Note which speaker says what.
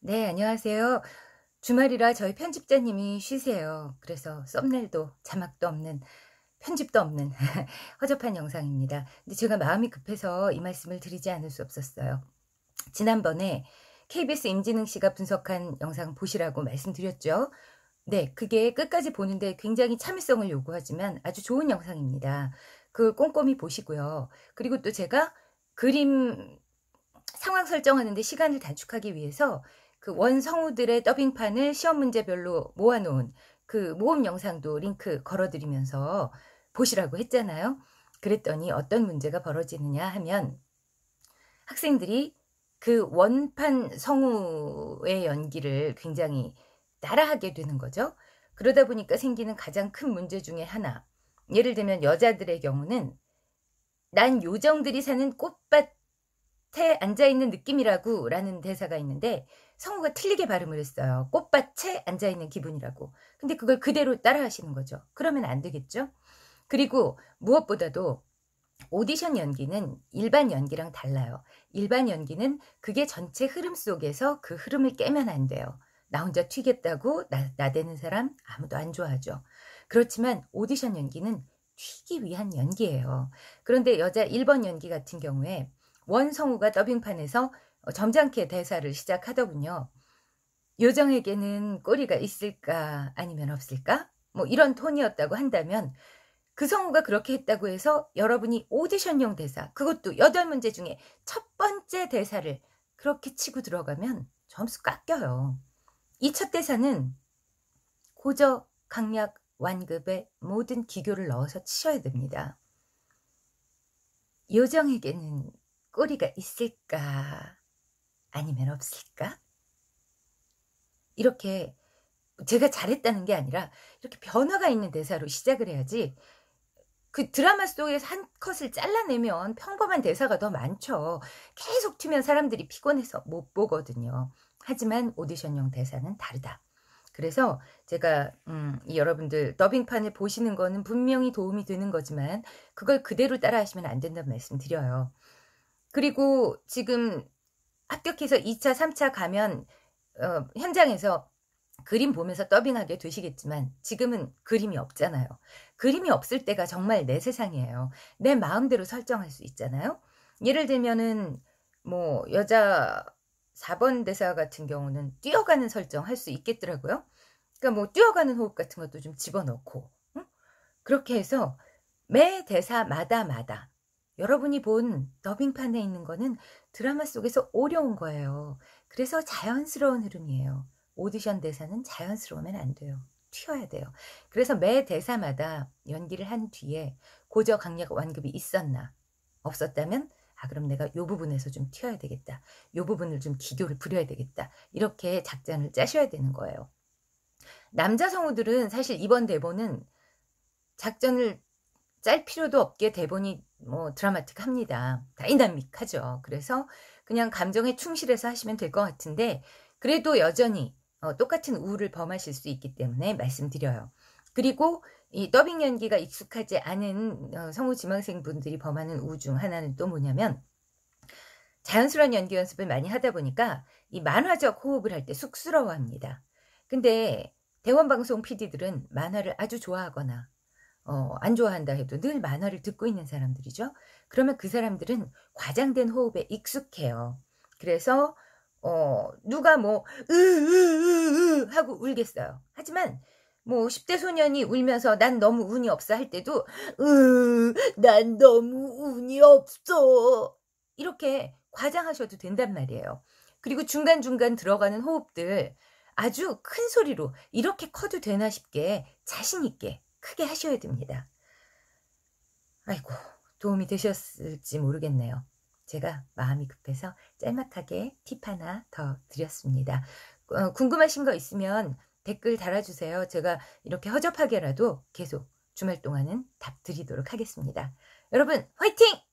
Speaker 1: 네, 안녕하세요. 주말이라 저희 편집자님이 쉬세요. 그래서 썸네일도 자막도 없는 편집도 없는 허접한 영상입니다. 근데 제가 마음이 급해서 이 말씀을 드리지 않을 수 없었어요. 지난번에 KBS 임진흥 씨가 분석한 영상 보시라고 말씀드렸죠. 네, 그게 끝까지 보는데 굉장히 참을성을 요구하지만 아주 좋은 영상입니다. 그 꼼꼼히 보시고요. 그리고 또 제가 그림 상황 설정하는데 시간을 단축하기 위해서 그 원성우들의 더빙판을 시험 문제별로 모아놓은 그 모음 영상도 링크 걸어드리면서 보시라고 했잖아요. 그랬더니 어떤 문제가 벌어지느냐 하면 학생들이 그 원판 성우의 연기를 굉장히 따라하게 되는 거죠. 그러다 보니까 생기는 가장 큰 문제 중의 하나. 예를 들면 여자들의 경우는 난 요정들이 사는 꽃밭 꽃밭에 앉아있는 느낌이라고 라는 대사가 있는데 성우가 틀리게 발음을 했어요. 꽃밭에 앉아있는 기분이라고. 근데 그걸 그대로 따라하시는 거죠. 그러면 안 되겠죠? 그리고 무엇보다도 오디션 연기는 일반 연기랑 달라요. 일반 연기는 그게 전체 흐름 속에서 그 흐름을 깨면 안 돼요. 나 혼자 튀겠다고 나, 나대는 사람 아무도 안 좋아하죠. 그렇지만 오디션 연기는 튀기 위한 연기예요. 그런데 여자 1번 연기 같은 경우에 원성우가 더빙판에서 어, 점잖게 대사를 시작하더군요. 요정에게는 꼬리가 있을까 아니면 없을까? 뭐 이런 톤이었다고 한다면 그 성우가 그렇게 했다고 해서 여러분이 오디션용 대사 그것도 8문제 중에 첫 번째 대사를 그렇게 치고 들어가면 점수 깎여요. 이 첫 대사는 고저, 강약, 완급의 모든 기교를 넣어서 치셔야 됩니다. 요정에게는 꼬리가 있을까? 아니면 없을까? 이렇게 제가 잘했다는 게 아니라 이렇게 변화가 있는 대사로 시작을 해야지 그 드라마 속에서 한 컷을 잘라내면 평범한 대사가 더 많죠. 계속 튀면 사람들이 피곤해서 못 보거든요. 하지만 오디션용 대사는 다르다. 그래서 제가 음, 여러분들 더빙판을 보시는 거는 분명히 도움이 되는 거지만 그걸 그대로 따라 하시면 안 된다는 말씀 드려요. 그리고 지금 합격해서 2차, 3차 가면 어, 현장에서 그림 보면서 더빙하게 되시겠지만 지금은 그림이 없잖아요. 그림이 없을 때가 정말 내 세상이에요. 내 마음대로 설정할 수 있잖아요. 예를 들면은 뭐 여자 4번 대사 같은 경우는 뛰어가는 설정 할 수 있겠더라고요. 그러니까 뭐 뛰어가는 호흡 같은 것도 좀 집어넣고 응? 그렇게 해서 매 대사마다마다 여러분이 본 더빙판에 있는 거는 드라마 속에서 오려온 거예요. 그래서 자연스러운 흐름이에요. 오디션 대사는 자연스러우면 안 돼요. 튀어야 돼요. 그래서 매 대사마다 연기를 한 뒤에 고저 강약 완급이 있었나 없었다면 아 그럼 내가 요 부분에서 좀 튀어야 되겠다. 요 부분을 좀 기교를 부려야 되겠다. 이렇게 작전을 짜셔야 되는 거예요. 남자 성우들은 사실 이번 대본은 작전을 짤 필요도 없게 대본이 뭐 드라마틱합니다. 다이나믹하죠. 그래서 그냥 감정에 충실해서 하시면 될 것 같은데 그래도 여전히 어, 똑같은 우울을 범하실 수 있기 때문에 말씀드려요. 그리고 이 더빙 연기가 익숙하지 않은 어, 성우 지망생 분들이 범하는 우울 중 하나는 또 뭐냐면 자연스러운 연기 연습을 많이 하다 보니까 이 만화적 호흡을 할 때 쑥스러워합니다. 근데 대원 방송 PD들은 만화를 아주 좋아하거나 어, 안 좋아한다 해도 늘 만화를 듣고 있는 사람들이죠. 그러면 그 사람들은 과장된 호흡에 익숙해요. 그래서 어, 누가 뭐, 으, 으, 으, 으, 하고 울겠어요. 하지만, 뭐, 10대 소년이 울면서 난 너무 운이 없어 할 때도, 으, 난 너무 운이 없어. 이렇게 과장하셔도 된단 말이에요. 그리고 중간중간 들어가는 호흡들 아주 큰 소리로 이렇게 커도 되나 싶게 자신있게 크게 하셔야 됩니다. 아이고, 도움이 되셨을지 모르겠네요. 제가 마음이 급해서 짤막하게 팁 하나 더 드렸습니다. 어, 궁금하신 거 있으면 댓글 달아주세요. 제가 이렇게 허접하게라도 계속 주말 동안은 답 드리도록 하겠습니다. 여러분, 화이팅!